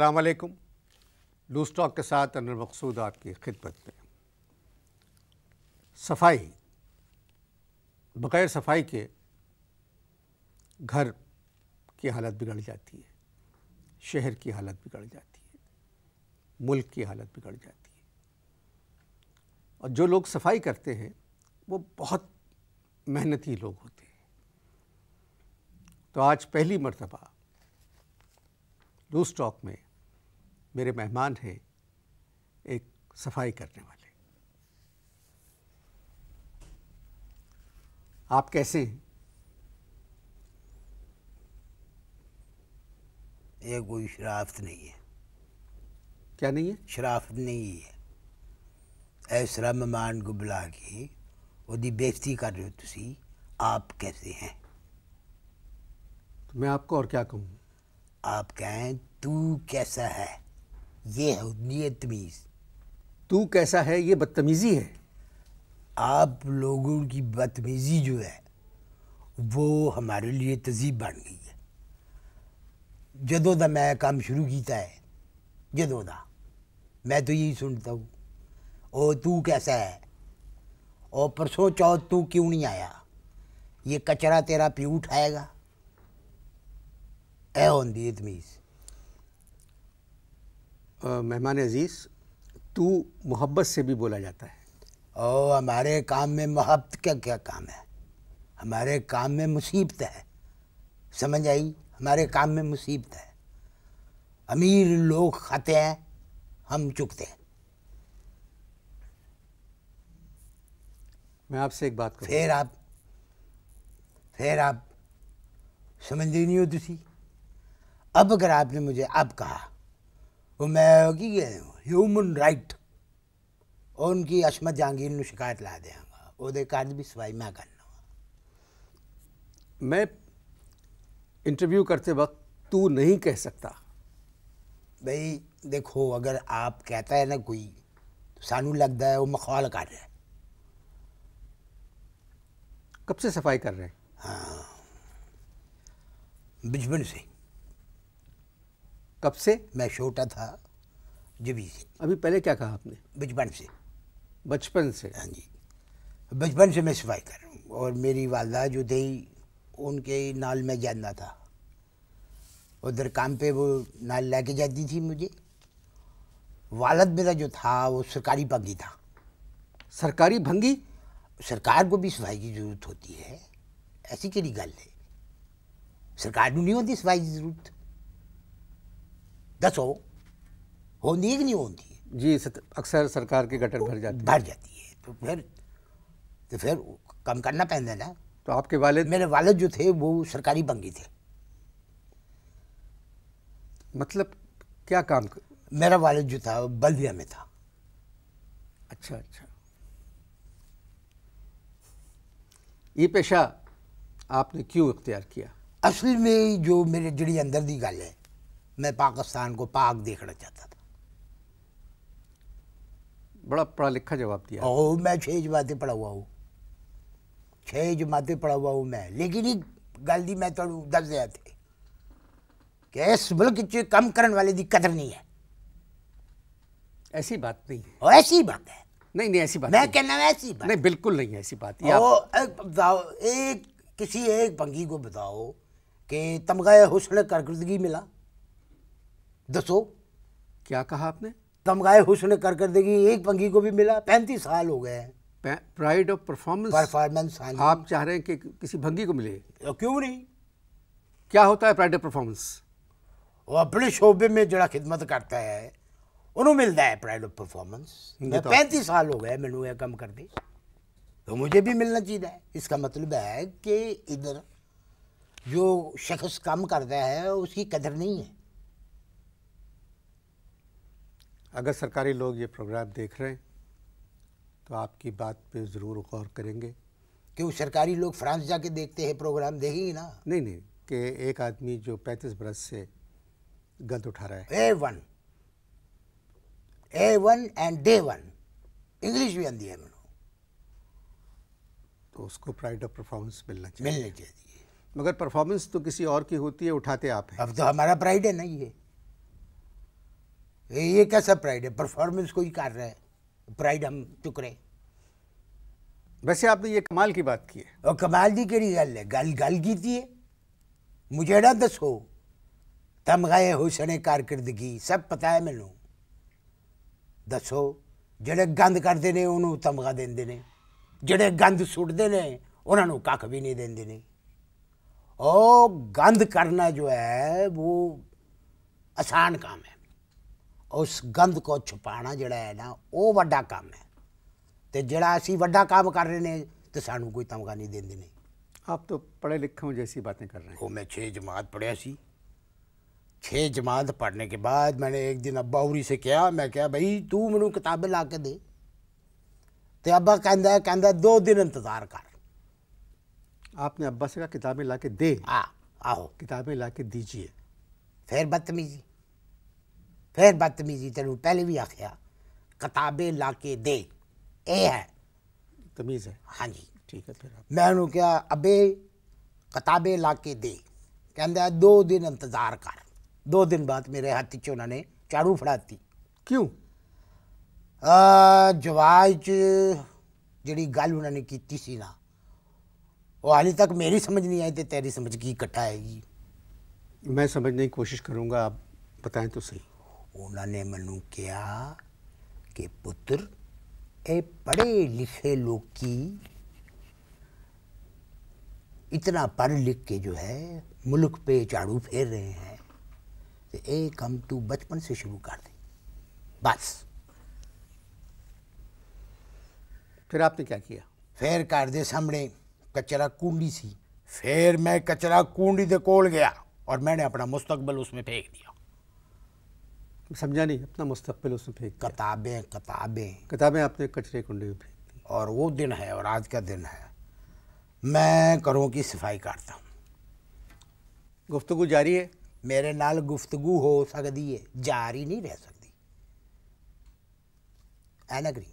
अलैक्म loose talk के साथ owner मकसूद आपकी खिदमत में सफाई बग़ैर सफाई के घर की हालत बिगड़ जाती है शहर की हालत बिगड़ जाती है मुल्क की हालत बिगड़ जाती है और जो लोग सफाई करते हैं वो बहुत मेहनती लोग होते हैं तो आज पहली मरतबा लूज टॉक में मेरे मेहमान हैं एक सफाई करने वाले आप कैसे हैं ये कोई शराफत नहीं है क्या नहीं है शराफत नहीं है ऐसा मेहमान को बुला के ਉਹਦੀ बेजती कर रहे हो तुसी आप कैसे हैं तो मैं आपको और क्या कहूँ आप कहें तू कैसा है ये है तमीज़ तू कैसा है ये बदतमीज़ी है आप लोगों की बदतमीज़ी जो है वो हमारे लिए तजीब बन गई है जदों का मैं काम शुरू किया है जदों का मैं तो यही सुनता हूँ ओ तू कैसा है ओ परसों चौथ तू क्यों नहीं आया ये कचरा तेरा प्यू उठाएगा ए होंगी तमीज़ मेहमान अजीज़ तू मोहब्बत से भी बोला जाता है ओ हमारे काम में मोहब्बत का क्या काम है हमारे काम में मुसीबत है समझ आई हमारे काम में मुसीबत है अमीर लोग खाते हैं हम चुकते हैं मैं आपसे एक बात फिर आप फिर आप समझ नहीं हो तुम अब अगर आपने मुझे अब कहा वो मैं कि ह्यूमन राइट उनकी अशमत जहांगीर शिकायत ला देंगा वो कार्य भी सफाई मैं करना मैं इंटरव्यू करते वक्त तू नहीं कह सकता भाई देखो अगर आप कहता है ना कोई तो सानू लगता है वो मखौल कर रहा है कब से सफाई कर रहे हैं हाँ बचपन से कब से मैं छोटा था जबी से अभी पहले क्या कहा आपने बचपन से बचपन से हाँ जी बचपन से मैं सफाई कर रहा हूँ और मेरी वालदा जो थी उनके नाल में जाना था उधर काम पे वो नाल ला के जाती थी मुझे वालद मेरा जो था वो सरकारी भंगी था सरकारी भंगी सरकार को भी सफाई की ज़रूरत होती है ऐसी केड़ी गल है सरकार को नहीं होती सफाई की ज़रूरत दस हो है कि नहीं होती है जी अक्सर सरकार के गटर तो भर जाती भर जाती है तो फिर तो फिर कम करना पैदा ना तो आपके वालिद मेरे वालिद जो थे वो सरकारी बंगी थे मतलब क्या काम कर? मेरा वालिद जो था बल्दिया में था अच्छा अच्छा ये पेशा आपने क्यों इख्तियार किया असल में जो मेरे जड़ी अंदर की गल है मैं पाकिस्तान को पाक देखना चाहता था बड़ा पढ़ा लिखा जवाब दिया ओ मैं छह जमातें पढ़ा हुआ हूँ छह जमातें पढ़ा हुआ हूँ मैं लेकिन एक गल दी मैं तो दस दिया थे कि इस मुल्क कम करने वाले की कदर नहीं है ऐसी बात नहीं है ऐसी बात है नहीं नहीं ऐसी बात मैं कहना ऐसी बात नहीं बिल्कुल नहीं ऐसी बात ओ, बताओ एक किसी एक पंगी को बताओ कि तमगा हुसन कारकर्दगी मिला दसो क्या कहा आपने तमगाए हुस्न कर कर देगी एक पंगी को भी मिला पैंतीस साल हो गए प्राइड ऑफ परफॉर्मेंस परफॉर्मेंस आप चाह रहे हैं कि किसी भंगी को मिले क्यों नहीं क्या होता है प्राइड ऑफ परफॉर्मेंस वो अपने शोबे में जो खिदमत करता है उन्होंने मिलता है प्राइड ऑफ परफॉर्मेंस पैंतीस साल हो गए मैंने यह कम कर दी तो मुझे भी मिलना चाहिए इसका मतलब है कि इधर जो शख्स काम करता है उसकी कदर नहीं है अगर सरकारी लोग ये प्रोग्राम देख रहे हैं तो आपकी बात पे ज़रूर गौर करेंगे क्यों सरकारी लोग फ्रांस जाके देखते हैं प्रोग्राम देखेंगे ना नहीं नहीं कि एक आदमी जो पैंतीस बरस से गंद उठा रहा है A one A one and day one English भी आंदी है मैं तो उसको प्राइड ऑफ परफॉर्मेंस मिलना चाहिए मिलना चाहिए मगर परफॉर्मेंस तो किसी और की होती है उठाते आप हैं अब तो हमारा प्राइड है नहीं है ये कैसा प्राइड है परफॉर्मेंस कोई कर रहा है प्राइड हम चुक रहे वैसे आपने ये कमाल की बात की है और कमाल की ਕਿਹੜੀ ਗੱਲ ਹੈ ਗੱਲ ਗੱਲ ਕੀਤੀ ਹੈ ਮੁਝੇ ਨਾ ਦੱਸੋ ਤਮਗਾਏ ਹੁਸਨੇ ਕਾਰਕਿਰਦਗੀ ਸਭ ਪਤਾ ਹੈ ਮੈਨੂੰ ਦੱਸੋ ਜਿਹੜੇ ਗੰਦ ਕਰਦੇ ਨੇ ਉਹਨੂੰ ਤਮਗਾ ਦਿੰਦੇ ਨੇ ਜਿਹੜੇ ਗੰਦ ਸੁੱਟਦੇ ਨੇ ਉਹਨਾਂ ਨੂੰ ਕੱਖ ਵੀ ਨਹੀਂ ਦਿੰਦੇ ਨੇ ਉਹ ਗੰਦ ਕਰਨਾ ਜੋ ਹੈ ਉਹ ਆਸਾਨ ਕੰਮ ਹੈ उस गंध को छुपा जोड़ा है ना वो व्डा काम है तो जोड़ा असी ਵੱਡਾ काम कर रहे हैं तो सू कोई तमगा नहीं देंगे ਨੇ आप तो पढ़े लिखे हो जैसी बातें कर रहे हैं वो मैं छः जमात पढ़िया छः जमात पढ़ने के बाद मैंने एक दिन अब्बा उरी से कहा मैं क्या भाई तू मैं किताबें ला के दे तो अब्बा कहता कहता दो दिन इंतज़ार कर आपने अब्बा से कहा किताबें ला के दे आ, हाँ, आहो किताबें ला के दीजिए फिर बदतमीजी फिर बदतमीजी तेरू पहले भी आख्या किताबें ला के दे है तमीज़ है हाँ जी ठीक है फिर मैं उन्होंने कहा अबे किताबें ला के दे कहता दो दिन इंतज़ार कर दो दिन बाद मेरे हाथ च उन्होंने झाड़ू फड़ाती क्यों जवाब जी गल उन्होंने की ना वो ਸੀ तक मेरी समझ नहीं आई तो तेरी समझ की ਤੇਰੀ ਸਮਝ मैं समझने की कोशिश करूँगा आप बताएं तो सही उन्होंने ਨੇ कहा कि पुत्र ये पढ़े लिखे लोग ਲੋਕੀ इतना पढ़ लिख के जो है मुल्क पे झाड़ू फेर रहे हैं तो ये काम तू बचपन से शुरू कर दे बस फिर आपने क्या किया फिर घर दे सामने कचरा कूडी सी फिर मैं कचरा कूडी दे कोल गया और मैंने अपना मुस्तकबल उसमें फेंक दिया समझा नहीं अपना मुस्तबिल उसमें फेंक किताबें किताबें किताबें आपने कचरे कुंडे में फेंक दी और वो दिन है और आज का दिन है मैं घरों की सफाई करता हूँ गुफ्तगु जारी है मेरे नाल गुफ्तगु हो सकती है जारी नहीं रह सकती ऐनक नहीं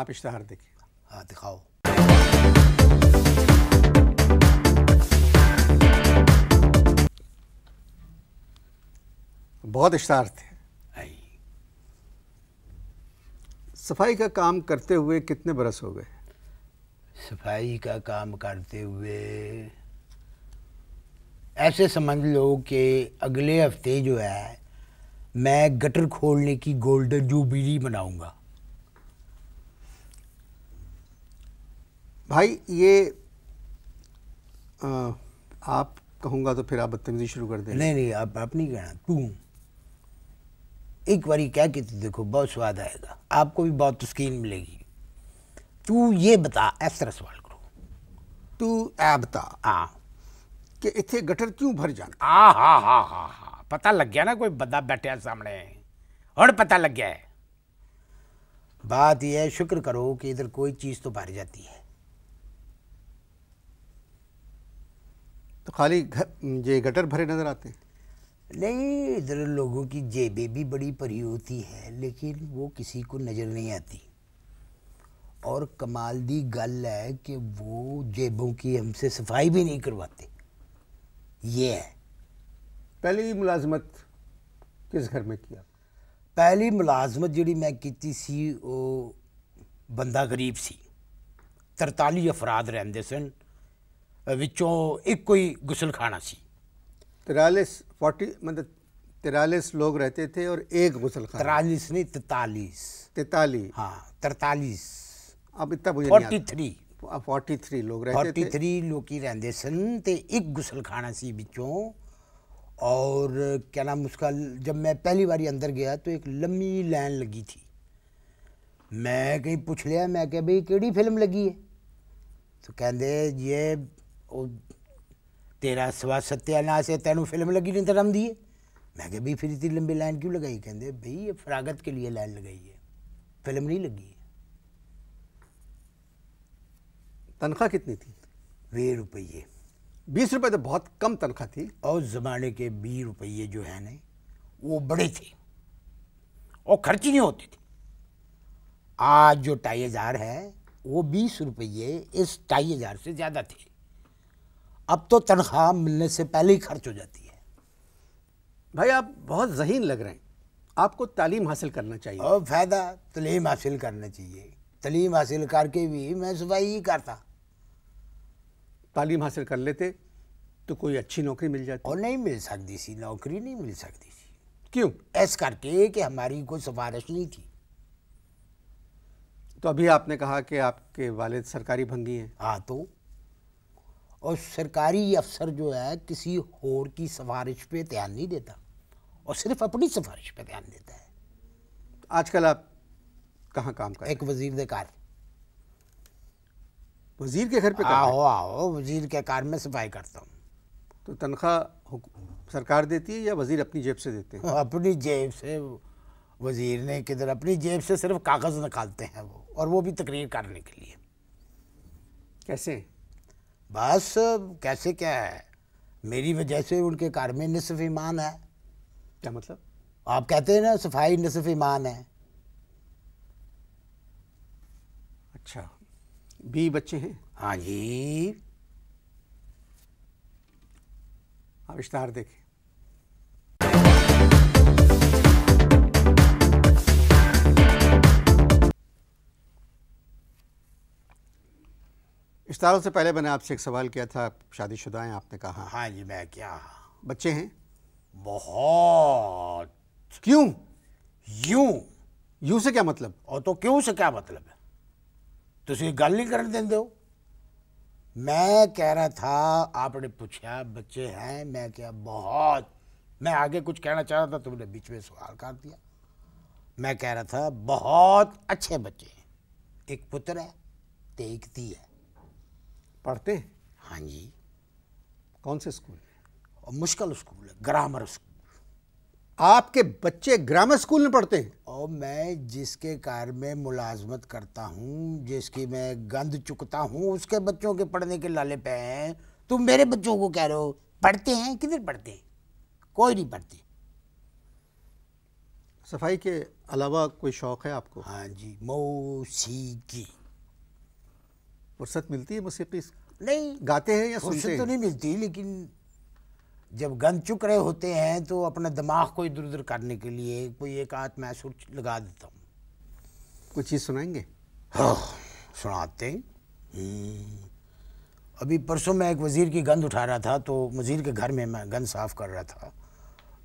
आप इश्तहार देखिए हाँ दिखाओ बहुत इश्तार थे सफाई का काम करते हुए कितने बरस हो गए सफाई का काम करते हुए ऐसे समझ लो कि अगले हफ्ते जो है मैं गटर खोलने की गोल्डन जूबली बनाऊंगा भाई ये आ, आप कहूँगा तो फिर आप बदतमीजी शुरू कर दें नहीं नहीं आप आप नहीं कहना तू एक बारी क्या कहते देखो बहुत स्वाद आएगा आपको भी बहुत तस्कीन मिलेगी तू ये बता इस तरह सवाल करो तू ऐ बता हाँ कि इतने गटर क्यों भर जाना आ हा हा हा हा पता लग गया ना कोई बंदा बैठे सामने और पता लग गया है बात यह है शुक्र करो कि इधर कोई चीज़ तो भर जाती है तो खाली ये गटर भरे नज़र आते हैं नहीं इधर लोगों की जेबें भी बड़ी भरी होती है लेकिन वो किसी को नज़र नहीं आती और कमाल दी गल है कि वो जेबों की हमसे सफाई भी नहीं करवाते ये है पहली मुलाजमत किस घर में किया पहली मुलाजमत जी मैं की सी वो बंदा गरीब सी तरताली अफराद रहते सन विचों एक कोई गुसलखाना सी तिरालीस फोर्टी मतलब तिरालीस लोग रहते थे और एक गुसल खाना तिरालीस नहीं तैतालीस तैतालीस हाँ तरतालीस अब इतना मुझे फोर्टी थ्री फोर्टी थ्री लोग रहते थे फोर्टी थ्री लोग ही रहते सन तो एक गुसल खाना सी बिचों और क्या नाम उसका जब मैं पहली बारी अंदर गया तो एक लंबी लाइन लगी थी मैं कहीं पूछ लिया मैं क्या भाई केड़ी फिल्म लगी है तो कहते ये तेरा सवा सत्यानाश है ਤੈਨੂੰ फिल्म लगी नहीं ਤਾਂ ਰਮਦੀ मैं क्या भी फिर इतनी लंबी लाइन क्यों लगाई कहते भई ये फरागत के लिए लाइन लगाई है फिल्म नहीं लगी है तनख्वाह कितनी थी वे रुपये बीस रुपये तो बहुत कम तनख्वाह थी और ज़माने के बी रुपये जो है ना वो बड़े थे और खर्च नहीं होते थे आज जो ढाई हज़ार है वो बीस रुपये इस ढाई हज़ार से ज़्यादा थे अब तो तनख्वाह मिलने से पहले ही खर्च हो जाती है भाई आप बहुत जहीन लग रहे हैं आपको तालीम हासिल करना चाहिए और फ़ायदा तलीम हासिल करना चाहिए तलीम हासिल करके भी मैं सफाई ही करता तालीम हासिल कर लेते तो कोई अच्छी नौकरी मिल जाती और नहीं मिल सकती सी नौकरी नहीं मिल सकती सी क्यों ऐस करके कि हमारी कोई सिफारिश नहीं थी तो अभी आपने कहा कि आपके वालिद सरकारी भंगी हैं हाँ तो और सरकारी अफसर जो है किसी और की सिफारिश पे ध्यान नहीं देता और सिर्फ अपनी सिफारिश पे ध्यान देता है आजकल आप कहाँ काम कर एक वजीर कार वजीर के घर पे आओ आओ वजीर के कार में सफाई करता हूँ तो तनख्वाह सरकार देती है या वजीर अपनी जेब से देते हैं अपनी जेब से वजीर ने किधर अपनी जेब से सिर्फ कागज़ निकालते हैं वो और वो भी तकरीर करने के लिए कैसे बस कैसे क्या है मेरी वजह से उनके कार में नसफ ईमान है क्या मतलब आप कहते हैं ना सफाई नसफ ईमान है अच्छा भी बच्चे हैं हाँ जी आप इश्तहार देखें इश्तारों से पहले मैंने आपसे एक सवाल किया था शादीशुदा हैं आपने कहा हाँ जी मैं क्या बच्चे हैं बहुत क्यों यूं यूं से क्या मतलब और तो क्यों से क्या मतलब है तुम तो गल नहीं कर दें दो मैं कह रहा था आपने पूछा बच्चे हैं मैं क्या बहुत मैं आगे कुछ कहना चाह रहा था तुमने बीच में सवाल काट दिया मैं कह रहा था बहुत अच्छे बच्चे हैं एक पुत्र है तो एक दी है पढ़ते हैं हाँ जी कौन से स्कूल और मुश्किल स्कूल है ग्रामर स्कूल आपके बच्चे ग्रामर स्कूल में पढ़ते हैं और मैं जिसके कार में मुलाजमत करता हूँ जिसकी मैं गंद चुकता हूँ उसके बच्चों के पढ़ने के लाले पे हैं तुम मेरे बच्चों को कह रहे हो पढ़ते हैं किधर पढ़ते हैं कोई नहीं पढ़ते सफाई के अलावा कोई शौक़ है आपको हाँ जी मौसीकी फुर्सत मिलती है मौसीकी नहीं गाते हैं या सुनते तो हैं तो नहीं मिलती लेकिन जब गन चुक रहे होते हैं तो अपना दिमाग को इधर उधर करने के लिए कोई एक आध मैं सुर लगा देता हूँ कुछ चीज़ सुनाएंगे हाँ सुनाते हैं हम्म। अभी परसों मैं एक वज़ीर की गंद उठा रहा था तो वज़ीर के घर में मैं गंद साफ़ कर रहा था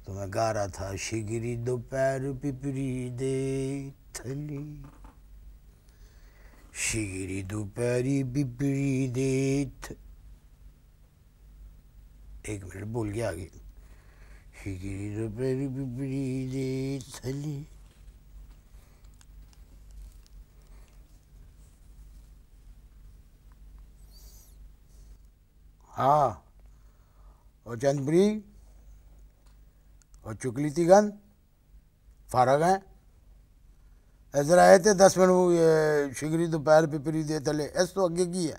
तो मैं गा रहा था शिगरी दोपहर पिपरी दे थली şiiri दुपहरी बिपरी एक मिनट बोल के आगे शिगिरी दुपहरी बिपरी देत हली हाँ और चंदपुरी और चुकली तीगन फारग हैं इधर आए थे दस मिनट वो ये शिगरी दोपहर तो पिपरी दे थले इस तो अगे की है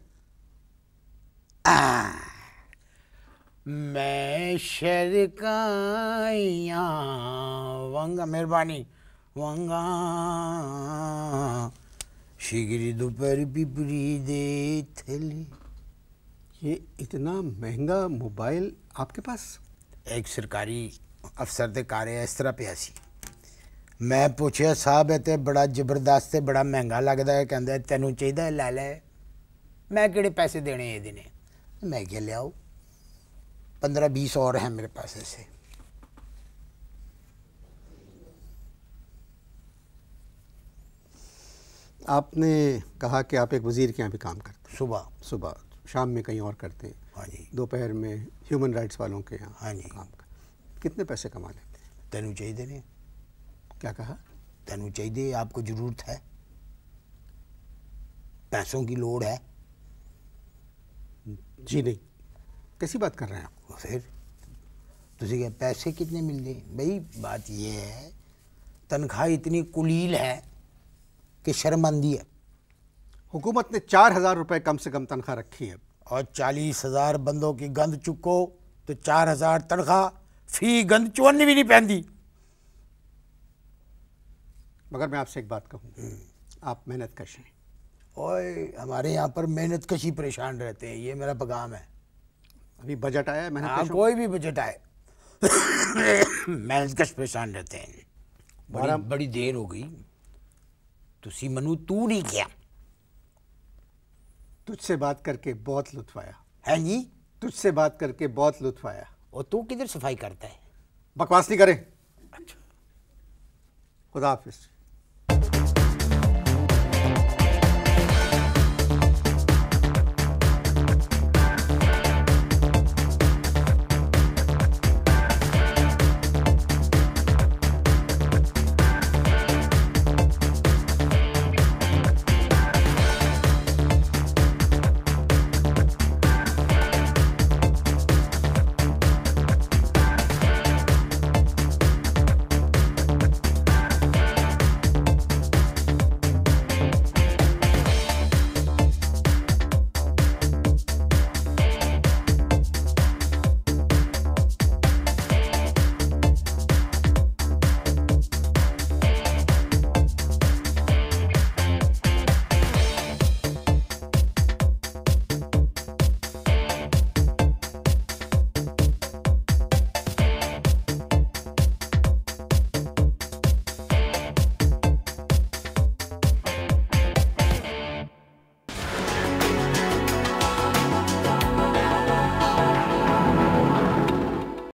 मैं शर वंगा मेहरबानी वंगा शिगरी दोपहर तो पिपरी दे थले ये इतना महंगा मोबाइल आपके पास एक सरकारी अफसर दे कार्य इस तरह प्यासी मैं पूछे साहब है तो बड़ा जबरदस्त बड़ा महंगा लगता है कहें तेन चाहिए लै लै मैं कि पैसे देने ये देने मैं क्या ले पंद्रह बीस और हैं मेरे पास ऐसे आपने कहा कि आप एक वज़ीर के यहाँ भी काम करते हैं सुबह सुबह शाम में कहीं और करते हैं हाँ जी दोपहर में ह्यूमन राइट्स वालों के यहाँ हाँ जी काम कर कितने पैसे कमा लेते हैं तेन चाहिए नहीं क्या कहा तेन चाहिए आपको ज़रूरत है पैसों की लोड़ है जी नहीं कैसी बात कर रहे हैं आप फिर तुझे क्या पैसे कितने गए भाई बात ये है तनख्वाह इतनी कुलील है कि शर्म आंदी है हुकूमत ने चार हज़ार रुपये कम से कम तनख्वाह रखी है और चालीस हज़ार बंदों की गंद चुको तो चार हज़ार तनख्वाह फी गंद चुवन भी नहीं पहनती मगर मैं आपसे एक बात कहूँ हम्म। आप मेहनत कश हैं ओए हमारे यहाँ पर मेहनत कश ही परेशान रहते हैं ये मेरा पगाम है अभी बजट आया है मेहनत हाँ, कोई भी बजट आए मेहनत कश परेशान रहते हैं बड़ी बड़ी देर हो गई तुसी मनु तू नहीं किया तुझसे बात करके बहुत लुत्फ आया है जी तुझसे बात करके बहुत लुत्फ आया और तू किधर सफाई करता है बकवास नहीं करे अच्छा खुदा हाफिज़